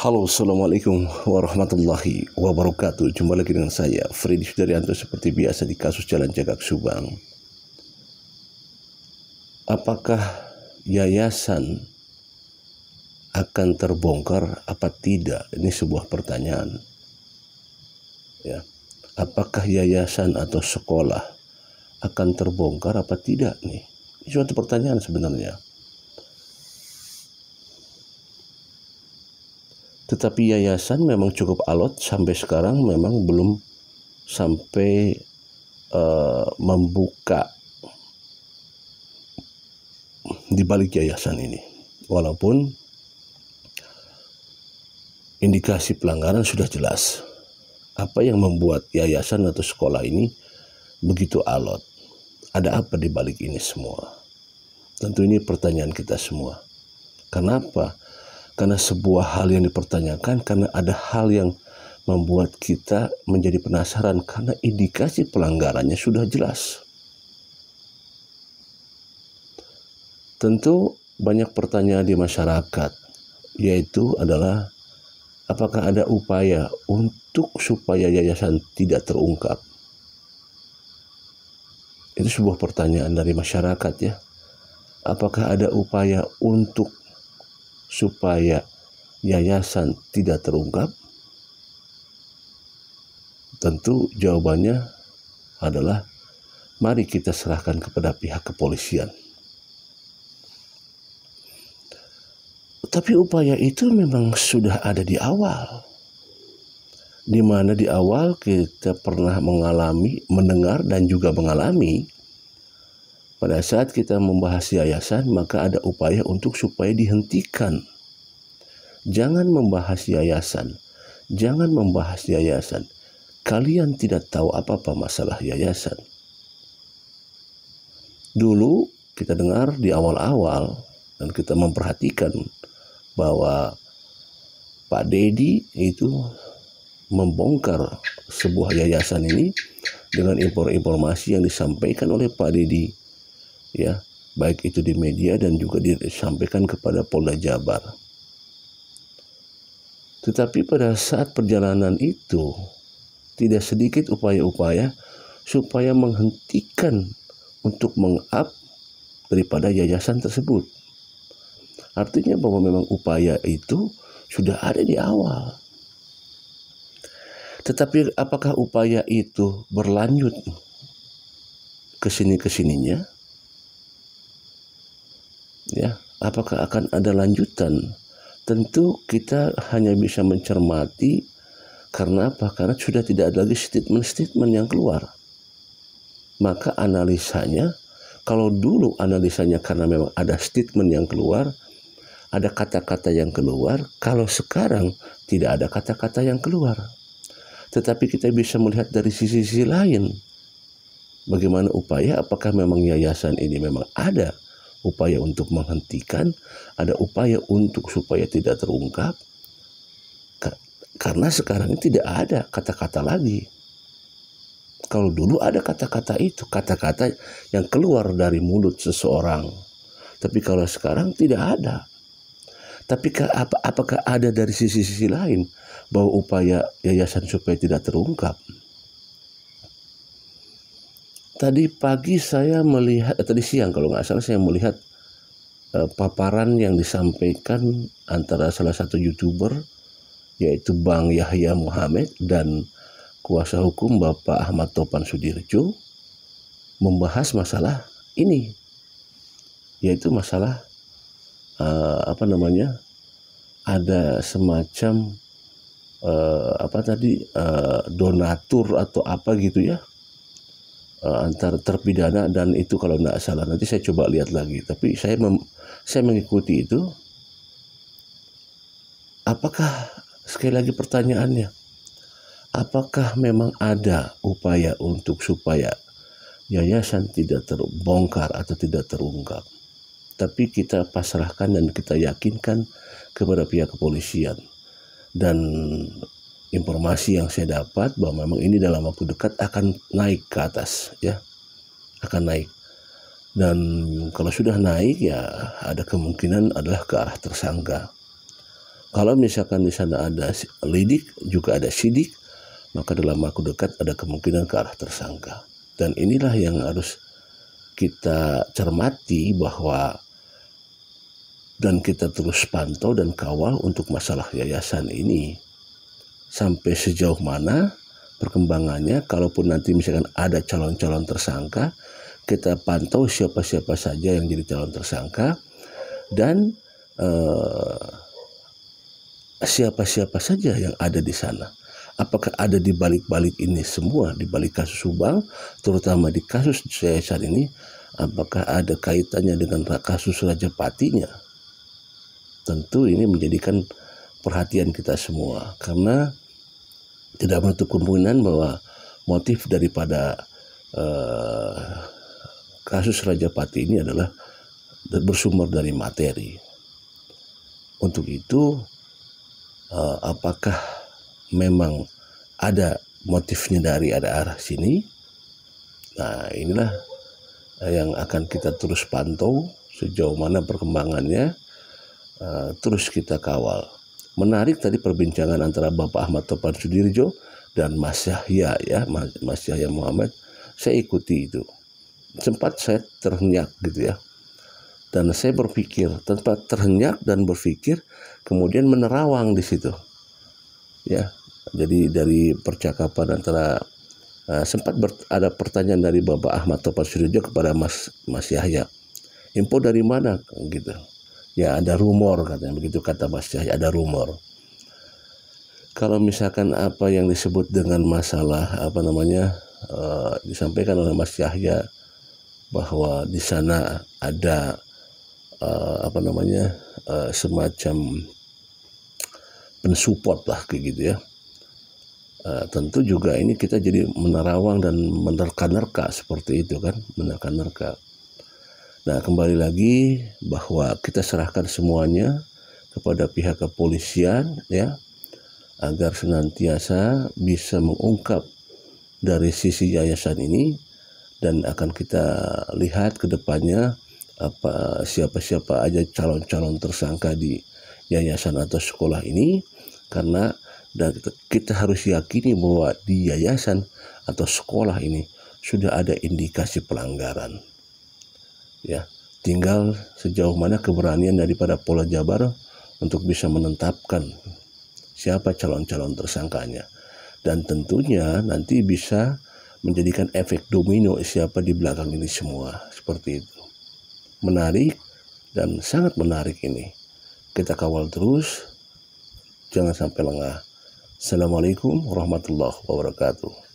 Halo, Assalamualaikum warahmatullahi wabarakatuh Jumpa lagi dengan saya, Freddy Sudaryanto Seperti biasa di kasus Jalan Jagak Subang Apakah yayasan akan terbongkar apa tidak? Ini sebuah pertanyaan ya apakah yayasan atau sekolah akan terbongkar apa tidak nih ini suatu pertanyaan sebenarnya Tetapi yayasan memang cukup alot sampai sekarang memang belum sampai uh, membuka di balik yayasan ini. Walaupun indikasi pelanggaran sudah jelas. Apa yang membuat yayasan atau sekolah ini begitu alot? Ada apa di balik ini semua? Tentu ini pertanyaan kita semua. Kenapa karena sebuah hal yang dipertanyakan, karena ada hal yang membuat kita menjadi penasaran karena indikasi pelanggarannya sudah jelas. Tentu banyak pertanyaan di masyarakat, yaitu adalah apakah ada upaya untuk supaya yayasan tidak terungkap? Itu sebuah pertanyaan dari masyarakat ya. Apakah ada upaya untuk supaya yayasan tidak terungkap? Tentu jawabannya adalah mari kita serahkan kepada pihak kepolisian. Tapi upaya itu memang sudah ada di awal. Di mana di awal kita pernah mengalami, mendengar dan juga mengalami pada saat kita membahas yayasan, maka ada upaya untuk supaya dihentikan. Jangan membahas yayasan. Jangan membahas yayasan. Kalian tidak tahu apa-apa masalah yayasan. Dulu kita dengar di awal-awal dan kita memperhatikan bahwa Pak Dedi itu membongkar sebuah yayasan ini dengan impor informasi yang disampaikan oleh Pak Dedi ya baik itu di media dan juga disampaikan kepada Polda Jabar. Tetapi pada saat perjalanan itu tidak sedikit upaya-upaya supaya menghentikan untuk meng-up daripada yayasan tersebut. Artinya bahwa memang upaya itu sudah ada di awal. Tetapi apakah upaya itu berlanjut ke sini-kesininya? sininya ya apakah akan ada lanjutan tentu kita hanya bisa mencermati karena apa karena sudah tidak ada lagi statement-statement yang keluar maka analisanya kalau dulu analisanya karena memang ada statement yang keluar ada kata-kata yang keluar kalau sekarang tidak ada kata-kata yang keluar tetapi kita bisa melihat dari sisi-sisi lain bagaimana upaya apakah memang yayasan ini memang ada upaya untuk menghentikan, ada upaya untuk supaya tidak terungkap. Karena sekarang tidak ada kata-kata lagi. Kalau dulu ada kata-kata itu, kata-kata yang keluar dari mulut seseorang. Tapi kalau sekarang tidak ada. Tapi apakah ada dari sisi-sisi lain bahwa upaya yayasan supaya tidak terungkap? tadi pagi saya melihat eh, tadi siang kalau nggak salah saya melihat eh, paparan yang disampaikan antara salah satu youtuber yaitu Bang Yahya Muhammad dan kuasa hukum Bapak Ahmad Topan Sudirjo membahas masalah ini yaitu masalah eh, apa namanya ada semacam eh, apa tadi eh, donatur atau apa gitu ya uh, eh, antara terpidana dan itu kalau tidak salah nanti saya coba lihat lagi tapi saya mem, saya mengikuti itu apakah sekali lagi pertanyaannya apakah memang ada upaya untuk supaya yayasan tidak terbongkar atau tidak terungkap tapi kita pasrahkan dan kita yakinkan kepada pihak kepolisian dan informasi yang saya dapat bahwa memang ini dalam waktu dekat akan naik ke atas ya akan naik dan kalau sudah naik ya ada kemungkinan adalah ke arah tersangka kalau misalkan di sana ada lidik juga ada sidik maka dalam waktu dekat ada kemungkinan ke arah tersangka dan inilah yang harus kita cermati bahwa dan kita terus pantau dan kawal untuk masalah yayasan ini sampai sejauh mana perkembangannya kalaupun nanti misalkan ada calon-calon tersangka kita pantau siapa-siapa saja yang jadi calon tersangka dan eh, siapa-siapa eh, saja yang ada di sana apakah ada di balik-balik ini semua di balik kasus Subang terutama di kasus saya saat ini apakah ada kaitannya dengan kasus Raja Patinya tentu ini menjadikan perhatian kita semua karena tidak menutup kemungkinan bahwa motif daripada uh, kasus Raja Pati ini adalah bersumber dari materi. Untuk itu, uh, apakah memang ada motifnya dari ada arah sini? Nah, inilah yang akan kita terus pantau sejauh mana perkembangannya, uh, terus kita kawal. Menarik tadi perbincangan antara Bapak Ahmad Topan Sudirjo dan Mas Yahya ya, Mas Yahya Muhammad. Saya ikuti itu. Sempat saya terhenyak gitu ya. Dan saya berpikir, tempat terhenyak dan berpikir, kemudian menerawang di situ. Ya, jadi dari percakapan antara Uh, sempat ber, ada pertanyaan dari Bapak Ahmad Topan Sudirjo kepada Mas Mas Yahya. Info dari mana gitu ya ada rumor katanya begitu kata Mas Cahya ada rumor kalau misalkan apa yang disebut dengan masalah apa namanya uh, disampaikan oleh Mas Cahya bahwa di sana ada uh, apa namanya uh, semacam pensupport lah kayak gitu ya uh, tentu juga ini kita jadi menerawang dan menerka-nerka seperti itu kan menerka-nerka Nah, kembali lagi bahwa kita serahkan semuanya kepada pihak kepolisian ya agar senantiasa bisa mengungkap dari sisi yayasan ini dan akan kita lihat ke depannya apa siapa-siapa aja calon-calon tersangka di yayasan atau sekolah ini karena dan kita, kita harus yakini bahwa di yayasan atau sekolah ini sudah ada indikasi pelanggaran ya tinggal sejauh mana keberanian daripada Polda Jabar untuk bisa menetapkan siapa calon-calon tersangkanya dan tentunya nanti bisa menjadikan efek domino siapa di belakang ini semua seperti itu menarik dan sangat menarik ini kita kawal terus jangan sampai lengah Assalamualaikum warahmatullahi wabarakatuh